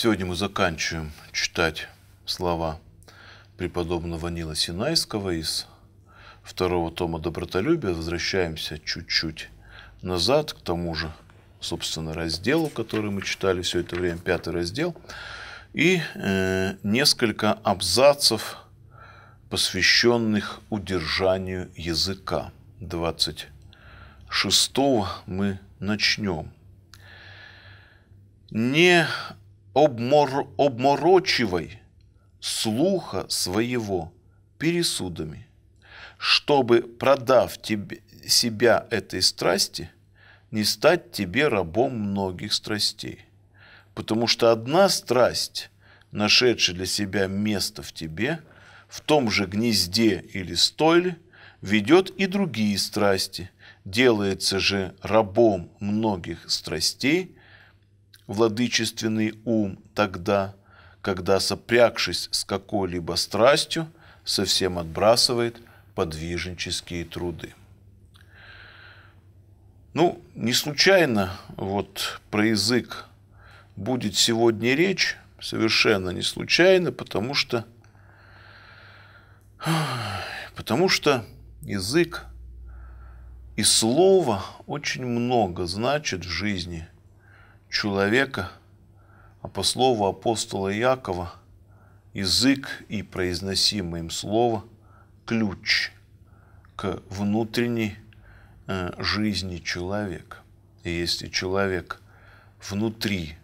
Сегодня мы заканчиваем читать слова преподобного Нила Синайского из второго тома «Добротолюбия». Возвращаемся чуть-чуть назад, к тому же, собственно, разделу, который мы читали все это время, пятый раздел, и э, несколько абзацев, посвященных удержанию языка. 26 мы начнем. Не обмор... обморочивай слуха своего пересудами, чтобы, продав тебе, себя этой страсти, не стать тебе рабом многих страстей. Потому что одна страсть, нашедшая для себя место в тебе, в том же гнезде или стойле, ведет и другие страсти, делается же рабом многих страстей, владычественный ум тогда, когда, сопрягшись с какой-либо страстью, совсем отбрасывает подвижнические труды. Ну, не случайно вот про язык будет сегодня речь, совершенно не случайно, потому что, потому что язык и слово очень много значит в жизни – человека, а по слову апостола Якова, язык и произносимое им слово – ключ к внутренней э, жизни человека. И если человек внутри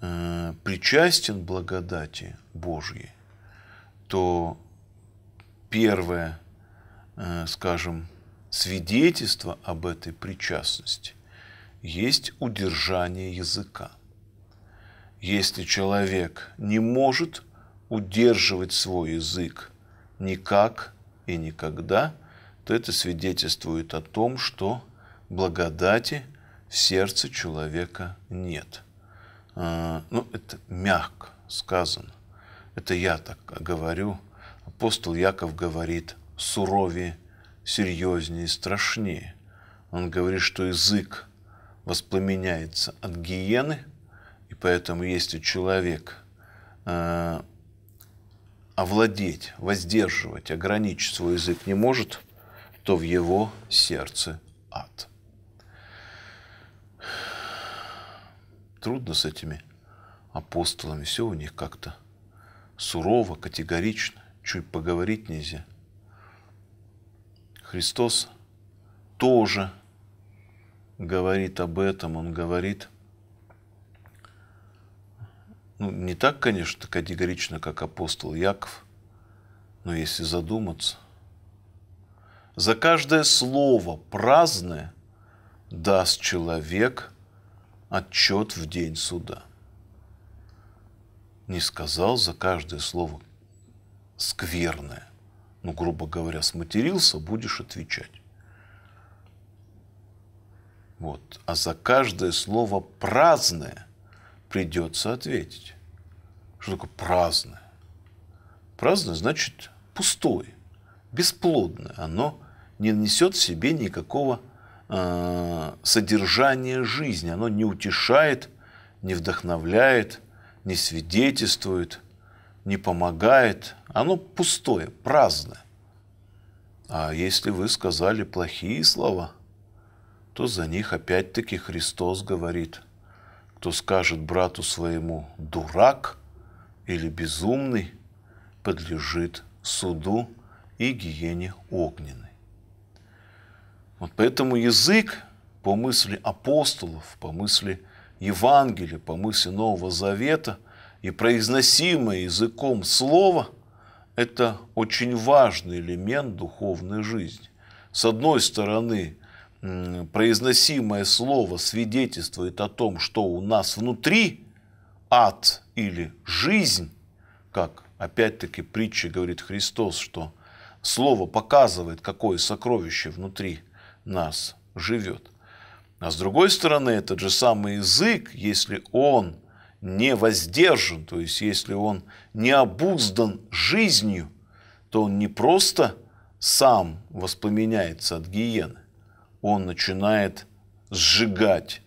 э, причастен благодати Божьей, то первое, э, скажем, свидетельство об этой причастности есть удержание языка. Если человек не может удерживать свой язык никак и никогда, то это свидетельствует о том, что благодати в сердце человека нет. А, ну, это мягко сказано. Это я так говорю. Апостол Яков говорит суровее, серьезнее, страшнее. Он говорит, что язык воспламеняется от гиены, и поэтому если человек э, овладеть, воздерживать, ограничить свой язык не может, то в его сердце ад. Трудно с этими апостолами, все у них как-то сурово, категорично, чуть поговорить нельзя. Христос тоже – говорит об этом, он говорит, ну, не так, конечно, категорично, как апостол Яков, но если задуматься, за каждое слово праздное даст человек отчет в день суда. Не сказал за каждое слово скверное. Ну, грубо говоря, сматерился, будешь отвечать. Вот. А за каждое слово праздное придется ответить. Что такое праздное? Праздное значит пустое, бесплодное. Оно не несет в себе никакого э, содержания жизни. Оно не утешает, не вдохновляет, не свидетельствует, не помогает. Оно пустое, праздное. А если вы сказали плохие слова – то за них опять-таки Христос говорит, кто скажет брату своему «дурак» или «безумный», подлежит суду и гиене огненной. Вот поэтому язык по мысли апостолов, по мысли Евангелия, по мысли Нового Завета и произносимое языком слово – это очень важный элемент духовной жизни. С одной стороны, произносимое слово свидетельствует о том, что у нас внутри ад или жизнь, как опять-таки притча говорит Христос, что слово показывает, какое сокровище внутри нас живет. А с другой стороны, этот же самый язык, если он не воздержан, то есть если он не обуздан жизнью, то он не просто сам воспламеняется от гиены, он начинает сжигать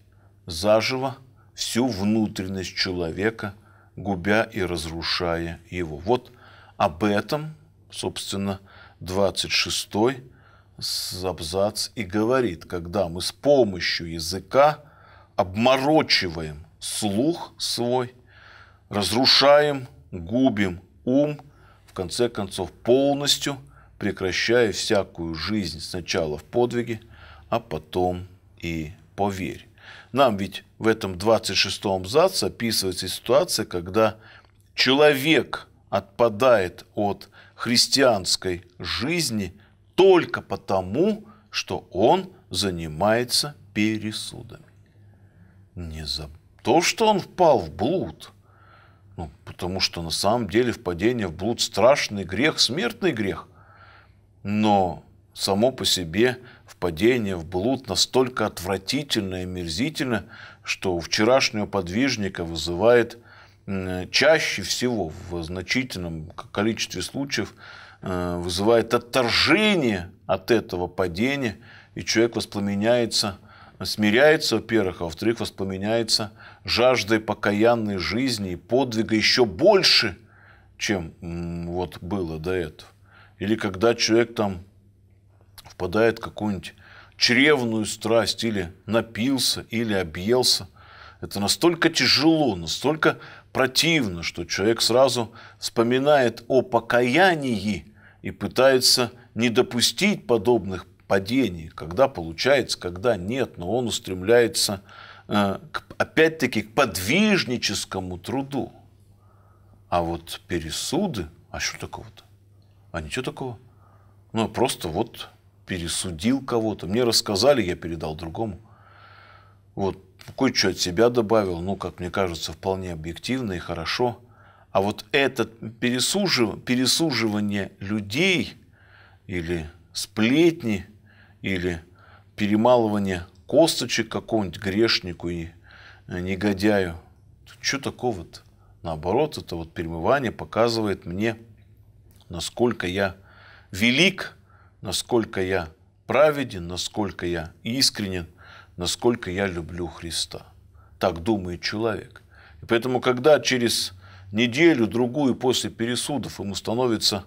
заживо всю внутренность человека, губя и разрушая его. Вот об этом, собственно, 26-й абзац и говорит, когда мы с помощью языка обморочиваем слух свой, разрушаем, губим ум, в конце концов полностью прекращая всякую жизнь сначала в подвиге – а потом и поверь. Нам ведь в этом 26-м абзаце описывается ситуация, когда человек отпадает от христианской жизни только потому, что он занимается пересудами. Не за то, что он впал в блуд, ну, потому что на самом деле впадение в блуд страшный грех, смертный грех, но само по себе падение в блуд настолько отвратительно и мерзительно, что у вчерашнего подвижника вызывает чаще всего в значительном количестве случаев э, вызывает отторжение от этого падения, и человек воспламеняется, смиряется, во-первых, а во-вторых, воспламеняется жаждой покаянной жизни и подвига еще больше, чем вот было до этого. Или когда человек там впадает в какую-нибудь чревную страсть, или напился, или объелся. Это настолько тяжело, настолько противно, что человек сразу вспоминает о покаянии и пытается не допустить подобных падений, когда получается, когда нет, но он устремляется э, опять-таки к подвижническому труду. А вот пересуды, а что такого-то? А ничего такого. Ну, а просто вот пересудил кого-то. Мне рассказали, я передал другому. Вот, кое-что от себя добавил, ну, как мне кажется, вполне объективно и хорошо. А вот это пересужив... пересуживание людей или сплетни, или перемалывание косточек какому-нибудь грешнику и э, негодяю, что такого-то? Наоборот, это вот перемывание показывает мне, насколько я велик насколько я праведен, насколько я искренен, насколько я люблю Христа. Так думает человек. И поэтому, когда через неделю, другую после пересудов ему становится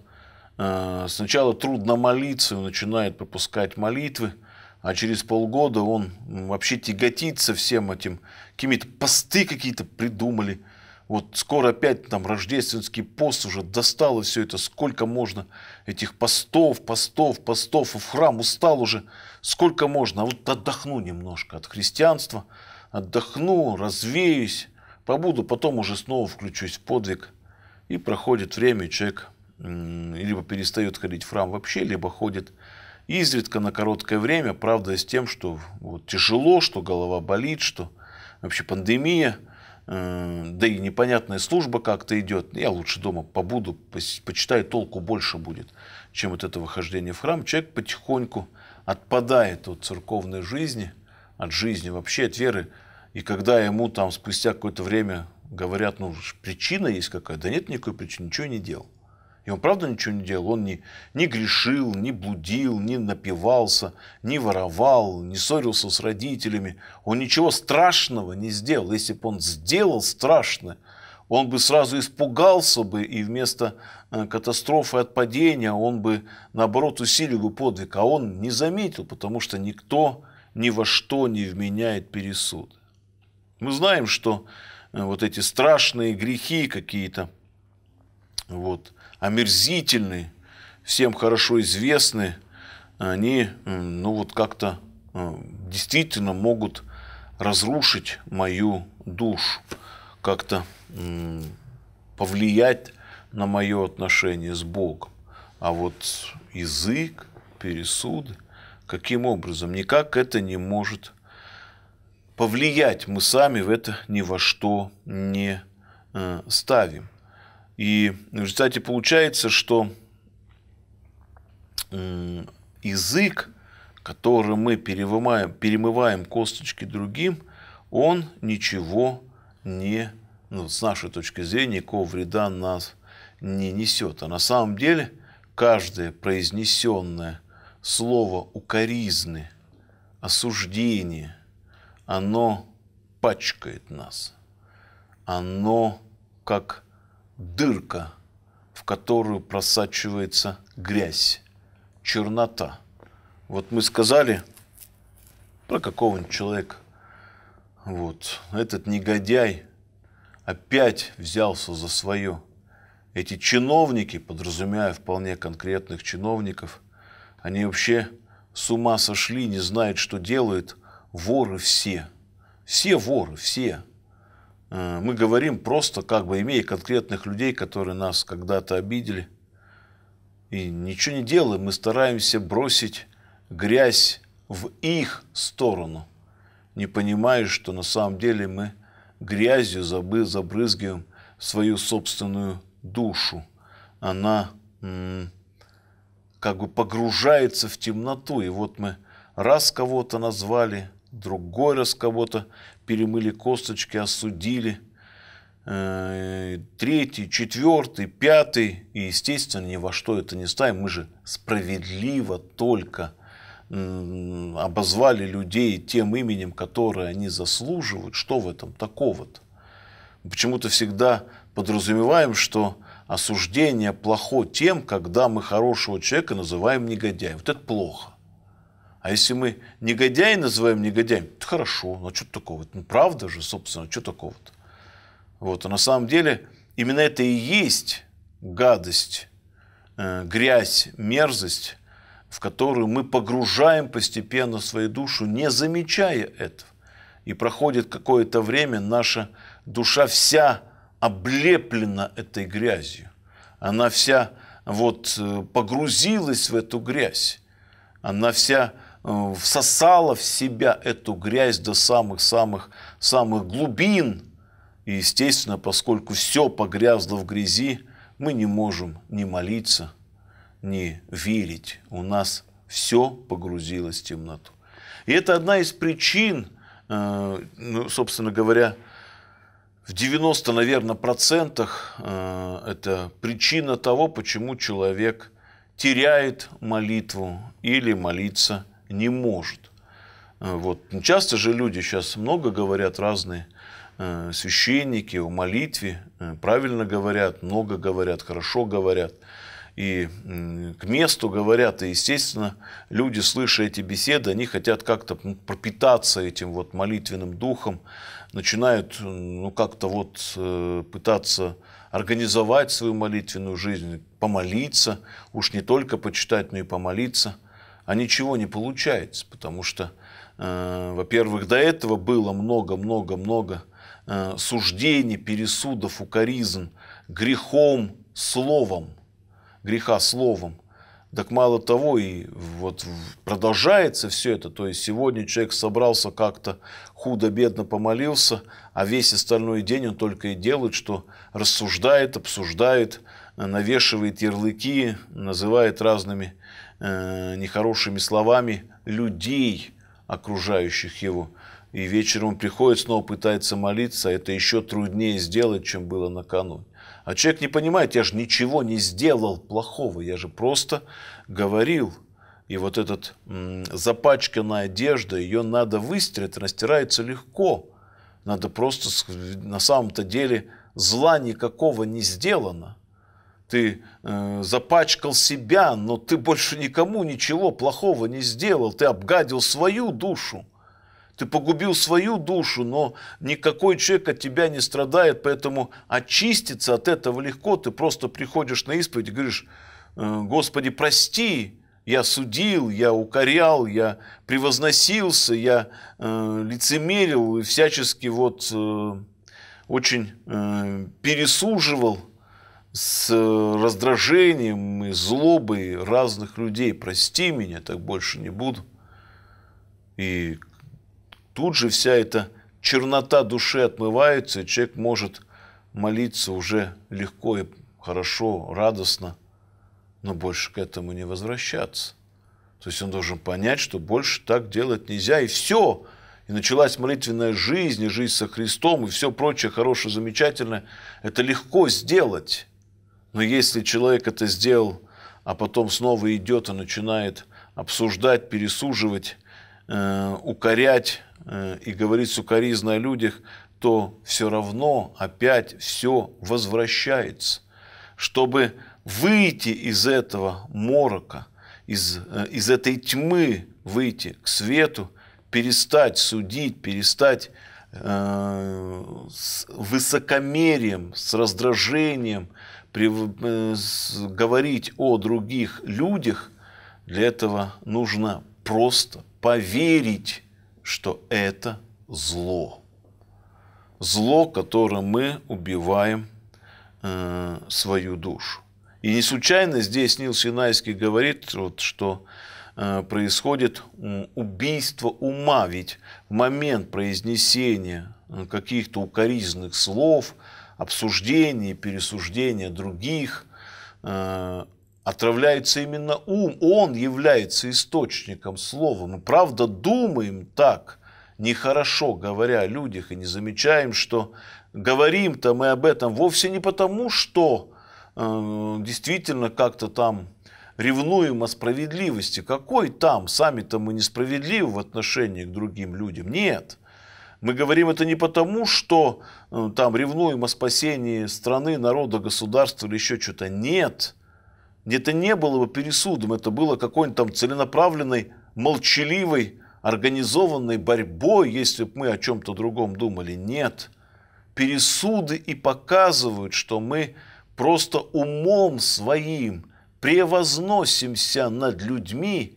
э, сначала трудно молиться, он начинает пропускать молитвы, а через полгода он вообще тяготится всем этим, какие-то посты какие-то придумали – вот скоро опять там рождественский пост уже достало все это, сколько можно этих постов, постов, постов, и в храм устал уже, сколько можно. А вот отдохну немножко от христианства, отдохну, развеюсь, побуду, потом уже снова включусь в подвиг. И проходит время, человек либо перестает ходить в храм вообще, либо ходит изредка на короткое время, правда, с тем, что вот, тяжело, что голова болит, что вообще пандемия – да и непонятная служба как-то идет, я лучше дома побуду, почитаю, толку больше будет, чем от этого хождения в храм. Человек потихоньку отпадает от церковной жизни, от жизни вообще, от веры. И когда ему там спустя какое-то время говорят, ну, причина есть какая-то, да нет никакой причины, ничего не делал. И он правда ничего не делал. Он не, не грешил, не блудил, не напивался, не воровал, не ссорился с родителями. Он ничего страшного не сделал. Если бы он сделал страшное, он бы сразу испугался бы, и вместо э, катастрофы от падения он бы, наоборот, усилил бы подвиг. А он не заметил, потому что никто ни во что не вменяет пересуд. Мы знаем, что э, вот эти страшные грехи какие-то, вот, омерзительны, всем хорошо известны, они, ну вот как-то э, действительно могут разрушить мою душу, как-то повлиять на мое отношение с Богом. А вот язык, пересуды, каким образом? Никак это не может повлиять. Мы сами в это ни во что не э, ставим. И в результате получается, что э, язык, который мы перемываем, перемываем косточки другим, он ничего не, ну, с нашей точки зрения, никакого вреда нас не несет. А на самом деле каждое произнесенное слово укоризны, осуждение, оно пачкает нас. Оно как дырка, в которую просачивается грязь, чернота. Вот мы сказали про какого-нибудь человека. Вот, этот негодяй опять взялся за свое. Эти чиновники, подразумевая вполне конкретных чиновников, они вообще с ума сошли, не знают, что делают. Воры все. Все воры, все. Э, мы говорим просто, как бы имея конкретных людей, которые нас когда-то обидели. И ничего не делаем, мы стараемся бросить грязь в их сторону, не понимая, что на самом деле мы грязью забрызгиваем свою собственную душу. Она как бы погружается в темноту. И вот мы раз кого-то назвали, другой раз кого-то перемыли косточки, осудили. Э, третий, четвертый, пятый. И, естественно, ни во что это не ставим. Мы же справедливо только обозвали людей тем именем, которое они заслуживают. Что в этом такого-то? Почему-то всегда подразумеваем, что осуждение плохо тем, когда мы хорошего человека называем негодяем. Вот это плохо. А если мы негодяи называем негодяем, то хорошо, но ну, а что такого? Ну правда же, собственно, что такого-то? Вот, а на самом деле именно это и есть гадость, э, грязь, мерзость, в которую мы погружаем постепенно свою душу, не замечая этого. И проходит какое-то время, наша душа вся облеплена этой грязью. Она вся вот э, погрузилась в эту грязь. Она вся Э, всосала в себя эту грязь до самых-самых самых глубин. И, естественно, поскольку все погрязло в грязи, мы не можем ни молиться, ни верить. У нас все погрузилось в темноту. И это одна из причин, э, ну собственно говоря, в 90, наверное, процентах э, это причина того, почему человек теряет молитву или молиться – не может. Э, вот. Часто же люди сейчас много говорят разные э, священники о молитве, э, правильно говорят, много говорят, хорошо говорят и к месту говорят, и, естественно, люди, слыша эти беседы, они хотят как-то пропитаться этим вот молитвенным духом, начинают ну, как-то вот пытаться организовать свою молитвенную жизнь, помолиться, уж не только почитать, но и помолиться – а ничего не получается, потому что, э, во-первых, до этого было много-много-много э, суждений, пересудов, укоризн, грехом, словом, греха словом. Так мало того, и вот продолжается все это. То есть сегодня человек собрался как-то худо-бедно помолился, а весь остальной день он только и делает, что рассуждает, обсуждает, э, навешивает ярлыки, называет разными э, нехорошими словами людей, окружающих его. И вечером он приходит, снова пытается молиться, а это еще труднее сделать, чем было накануне. А человек не понимает, я же ничего не сделал плохого, я же просто говорил. И вот эта запачканная одежда, ее надо выстирать растирается легко. Надо просто, на самом-то деле, зла никакого не сделано ты э, запачкал себя, но ты больше никому ничего плохого не сделал. Ты обгадил свою душу. Ты погубил свою душу, но никакой человек от тебя не страдает, поэтому очиститься от этого легко. Ты просто приходишь на исповедь и говоришь, «Э, Господи, прости, я судил, я укорял, я превозносился, я э, лицемерил и всячески вот э, очень э, пересуживал с э, раздражением и злобой разных людей. Прости меня, так больше не буду. И тут же вся эта чернота души отмывается, и человек может молиться уже легко и хорошо, радостно, но больше к этому не возвращаться. То есть он должен понять, что больше так делать нельзя, и все. И началась молитвенная жизнь, и жизнь со Христом, и все прочее хорошее, замечательное. Это легко сделать. Но если человек это сделал, а потом снова идет и начинает обсуждать, пересуживать, э, укорять э, и говорить сукоризно о людях, то все равно опять все возвращается. Чтобы выйти из этого морока, из, э, из этой тьмы, выйти к свету, перестать судить, перестать э, с высокомерием, с раздражением – Э, говорить о других людях, для этого нужно просто поверить, что это зло. Зло, которым мы убиваем э, свою душу. И не случайно здесь Нил Синайский говорит, вот, что э, происходит убийство ума, ведь в момент произнесения э, каких-то укоризненных слов – обсуждения, пересуждения других, э, отравляется именно ум. Он является источником слова. Мы правда думаем так, нехорошо говоря о людях, и не замечаем, что говорим-то мы об этом вовсе не потому, что э, действительно как-то там ревнуем о справедливости. Какой там? Сами-то мы несправедливы в отношении к другим людям. Нет. Мы говорим это не потому, что ну, там ревнуем о спасении страны, народа, государства или еще что-то. Нет. Это не было бы пересудом, это было какой-нибудь там целенаправленной, молчаливой, организованной борьбой, если бы мы о чем-то другом думали. Нет. Пересуды и показывают, что мы просто умом своим превозносимся над людьми,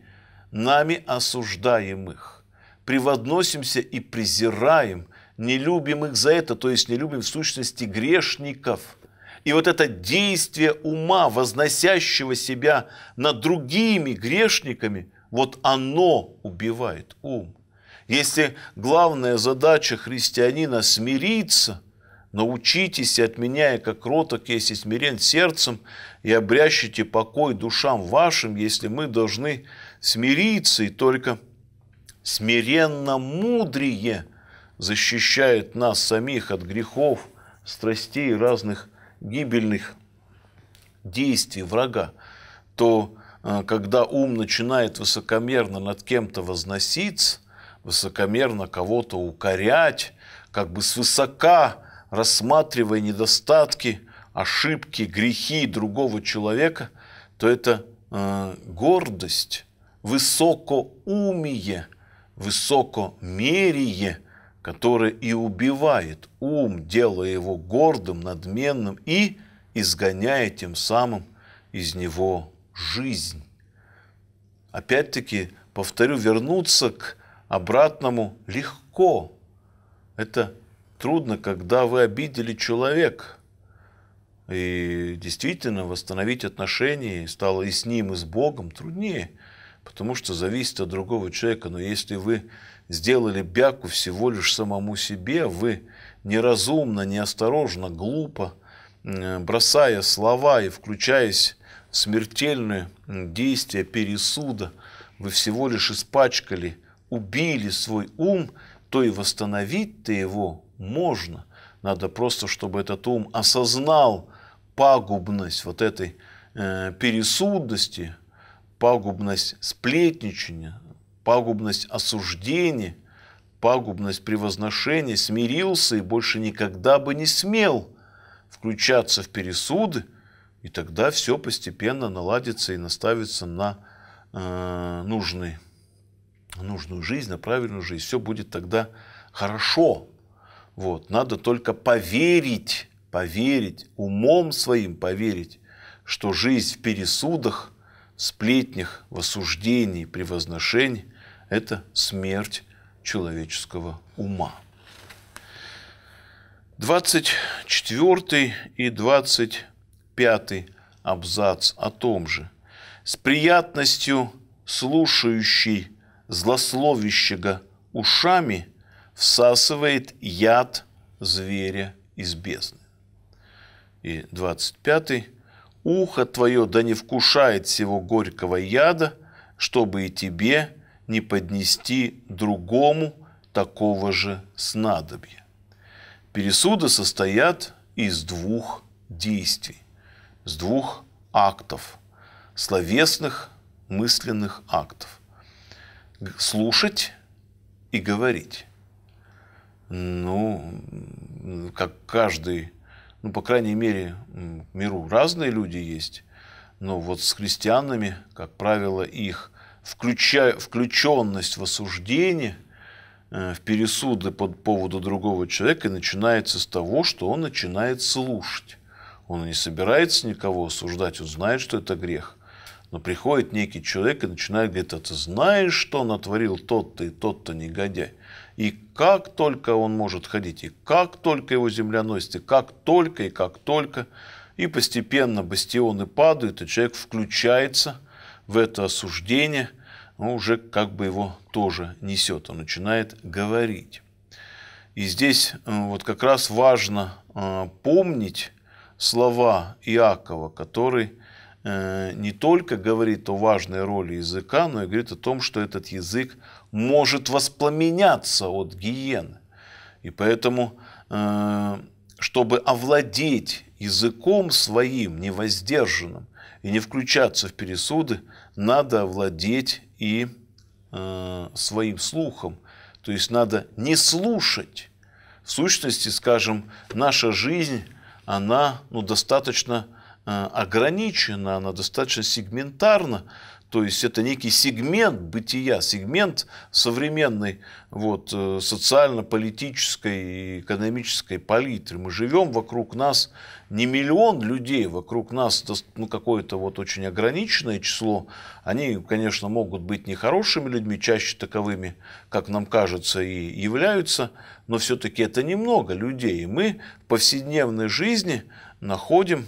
нами осуждаемых превозносимся и презираем, не любим их за это, то есть не любим в сущности грешников. И вот это действие ума, возносящего себя над другими грешниками, вот оно убивает ум. Если главная задача христианина – смириться – научитесь, отменяя как роток, если смирен сердцем, и обрящите покой душам вашим, если мы должны смириться и только смиренно мудрее защищает нас самих от грехов, страстей разных гибельных действий врага, то э, когда ум начинает высокомерно над кем-то возноситься, высокомерно кого-то укорять, как бы свысока рассматривая недостатки, ошибки, грехи другого человека, то это э, гордость, высокоумие – высокомерие, которое и убивает ум, делая его гордым, надменным и изгоняя тем самым из него жизнь. Опять-таки, повторю, вернуться к обратному легко. Это трудно, когда вы обидели человека. И действительно, восстановить отношения стало и с ним, и с Богом труднее потому что зависит от другого человека. Но если вы сделали бяку всего лишь самому себе, вы неразумно, неосторожно, глупо, бросая слова и включаясь в смертельные действия пересуда, вы всего лишь испачкали, убили свой ум, то и восстановить-то его можно. Надо просто, чтобы этот ум осознал пагубность вот этой э, пересудности, пагубность сплетничания, пагубность осуждения, пагубность превозношения, смирился и больше никогда бы не смел включаться в пересуды, и тогда все постепенно наладится и наставится на э, нужный, нужную жизнь, на правильную жизнь. Все будет тогда хорошо. Вот. Надо только поверить, поверить, умом своим поверить, что жизнь в пересудах – сплетнях, в осуждении, превозношении – это смерть человеческого ума. 24 и 25 абзац о том же. «С приятностью слушающий злословищего ушами всасывает яд зверя из бездны». И 25 Ухо твое да не вкушает всего горького яда, чтобы и тебе не поднести другому такого же снадобья. Пересуды состоят из двух действий, из двух актов, словесных, мысленных актов. Слушать и говорить. Ну, как каждый ну, по крайней мере, в миру разные люди есть, но вот с христианами, как правило, их включа... включенность в осуждение, э, в пересуды по поводу другого человека начинается с того, что он начинает слушать. Он не собирается никого осуждать, он знает, что это грех. Но приходит некий человек и начинает говорить, а ты знаешь, что натворил тот-то и тот-то негодяй. И как только он может ходить, и как только его земля носит, и как только, и как только. И постепенно бастионы падают, и человек включается в это осуждение, но уже как бы его тоже несет, он начинает говорить. И здесь э, вот как раз важно э, помнить слова Иакова, который э, не только говорит о важной роли языка, но и говорит о том, что этот язык – может воспламеняться от гиены. И поэтому, э, чтобы овладеть языком своим, невоздержанным, и не включаться в пересуды, надо овладеть и э, своим слухом. То есть надо не слушать. В сущности, скажем, наша жизнь, она ну, достаточно э, ограничена, она достаточно сегментарна, то есть это некий сегмент бытия, сегмент современной вот, э, социально-политической и экономической палитры. Мы живем вокруг нас не миллион людей, вокруг нас ну, какое-то вот очень ограниченное число. Они, конечно, могут быть нехорошими людьми, чаще таковыми, как нам кажется, и являются, но все-таки это немного людей. И мы в повседневной жизни находим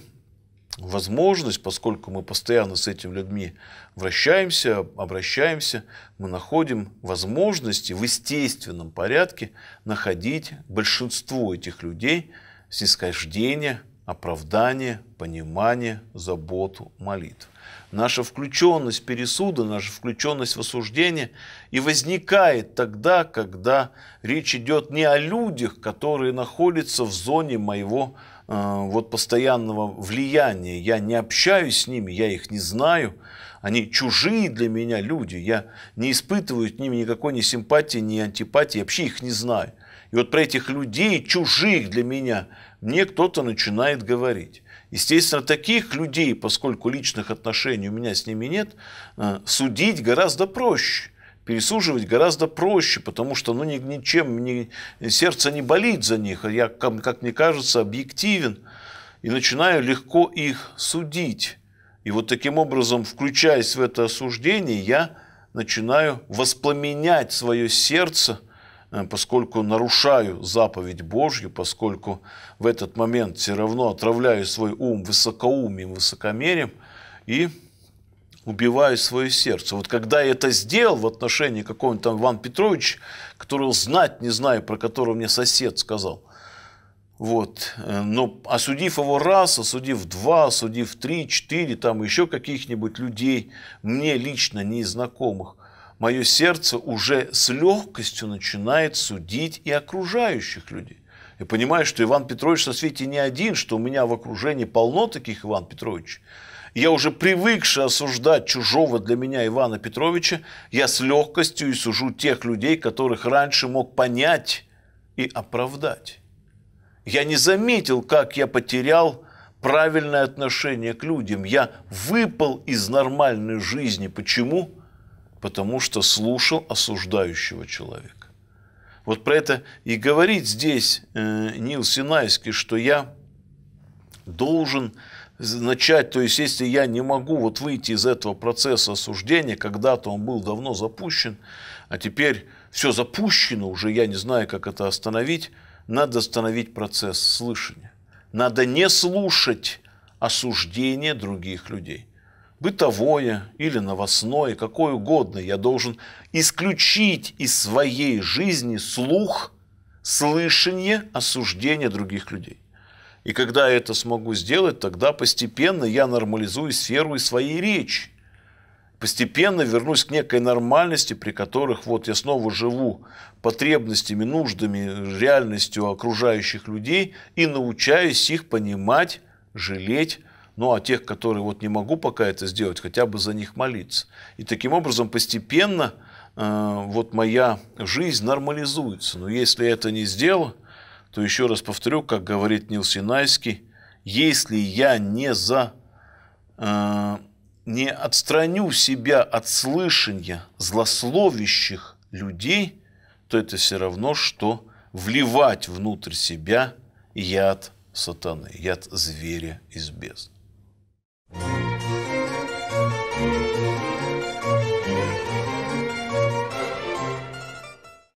возможность, поскольку мы постоянно с этими людьми вращаемся, обращаемся, мы находим возможности в естественном порядке находить большинство этих людей снисхождение, оправдание, понимание, заботу, молитву. Наша включенность пересуда, наша включенность в осуждение и возникает тогда, когда речь идет не о людях, которые находятся в зоне моего Э, вот постоянного влияния. Я не общаюсь с ними, я их не знаю. Они чужие для меня люди. Я не испытываю к ним никакой ни симпатии, ни антипатии. Я вообще их не знаю. И вот про этих людей, чужих для меня, мне кто-то начинает говорить. Естественно, таких людей, поскольку личных отношений у меня с ними нет, э, судить гораздо проще пересуживать гораздо проще, потому что ну, ничем ни, сердце не болит за них. А я, как мне кажется, объективен и начинаю легко их судить. И вот таким образом, включаясь в это осуждение, я начинаю воспламенять свое сердце, э, поскольку нарушаю заповедь Божью, поскольку в этот момент все равно отравляю свой ум высокоумием, высокомерием, и убиваю свое сердце. Вот когда я это сделал в отношении какого-нибудь там Ивана Петровича, которого знать не знаю, про которого мне сосед сказал, вот, э, но осудив его раз, осудив два, осудив три, четыре, там еще каких-нибудь людей, мне лично незнакомых, мое сердце уже с легкостью начинает судить и окружающих людей. Я понимаю, что Иван Петрович со свете не один, что у меня в окружении полно таких Иван Петрович. Я уже привыкший осуждать чужого для меня Ивана Петровича, я с легкостью и сужу тех людей, которых раньше мог понять и оправдать. Я не заметил, как я потерял правильное отношение к людям. Я выпал из нормальной жизни. Почему? Потому что слушал осуждающего человека. Вот про это и говорит здесь э, Нил Синайский, что я должен начать, то есть если я не могу вот выйти из этого процесса осуждения, когда-то он был давно запущен, а теперь все запущено, уже я не знаю, как это остановить, надо остановить процесс слышания. Надо не слушать осуждение других людей. Бытовое или новостное, какое угодно, я должен исключить из своей жизни слух, слышание, осуждение других людей. И когда я это смогу сделать, тогда постепенно я нормализую сферу и своей речи. Постепенно вернусь к некой нормальности, при которых вот я снова живу потребностями, нуждами, реальностью окружающих людей и научаюсь их понимать, жалеть, ну а тех, которые вот не могу пока это сделать, хотя бы за них молиться. И таким образом постепенно э, вот моя жизнь нормализуется. Но если я это не сделал, то еще раз повторю, как говорит Нил Синайский, если я не за э, не отстраню себя от слышания злословящих людей, то это все равно, что вливать внутрь себя яд сатаны, яд зверя из бездны.